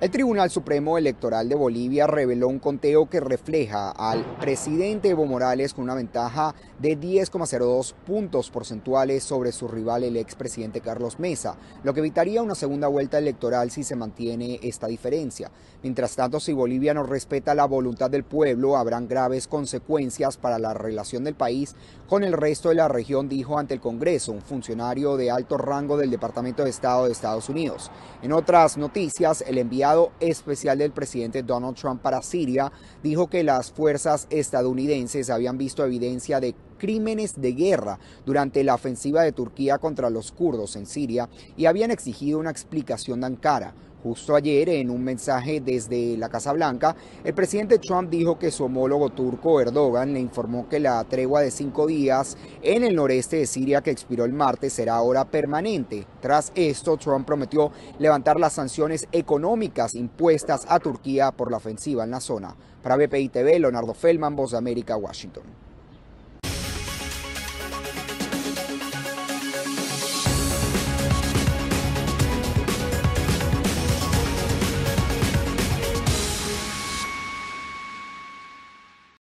El Tribunal Supremo Electoral de Bolivia reveló un conteo que refleja al presidente Evo Morales con una ventaja de 10,02 puntos porcentuales sobre su rival el expresidente Carlos Mesa, lo que evitaría una segunda vuelta electoral si se mantiene esta diferencia. Mientras tanto, si Bolivia no respeta la voluntad del pueblo, habrán graves consecuencias para la relación del país con el resto de la región, dijo ante el Congreso un funcionario de alto rango del Departamento de Estado de Estados Unidos. En otras noticias, el enviado especial del presidente Donald Trump para Siria dijo que las fuerzas estadounidenses habían visto evidencia de crímenes de guerra durante la ofensiva de Turquía contra los kurdos en Siria y habían exigido una explicación de Ankara Justo ayer, en un mensaje desde la Casa Blanca, el presidente Trump dijo que su homólogo turco Erdogan le informó que la tregua de cinco días en el noreste de Siria que expiró el martes será ahora permanente. Tras esto, Trump prometió levantar las sanciones económicas impuestas a Turquía por la ofensiva en la zona. Para BPI TV, Leonardo Feldman, Voz de América, Washington.